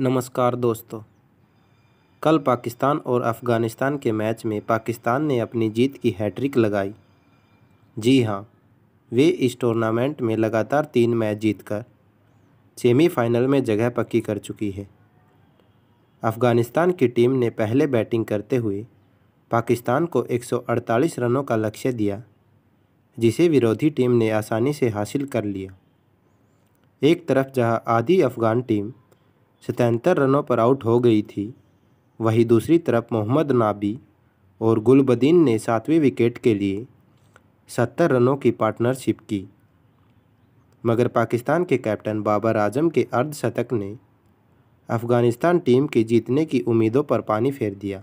नमस्कार दोस्तों कल पाकिस्तान और अफ़गानिस्तान के मैच में पाकिस्तान ने अपनी जीत की हैट्रिक लगाई जी हाँ वे इस टूर्नामेंट में लगातार तीन मैच जीतकर सेमीफाइनल में जगह पक्की कर चुकी है अफ़गानिस्तान की टीम ने पहले बैटिंग करते हुए पाकिस्तान को 148 रनों का लक्ष्य दिया जिसे विरोधी टीम ने आसानी से हासिल कर लिया एक तरफ जहां आधी अफ़गान टीम सतहत्तर रनों पर आउट हो गई थी वहीं दूसरी तरफ मोहम्मद नाबी और गुलबदीन ने सातवें विकेट के लिए सत्तर रनों की पार्टनरशिप की मगर पाकिस्तान के कैप्टन बाबर आजम के अर्धशतक ने अफगानिस्तान टीम के जीतने की उम्मीदों पर पानी फेर दिया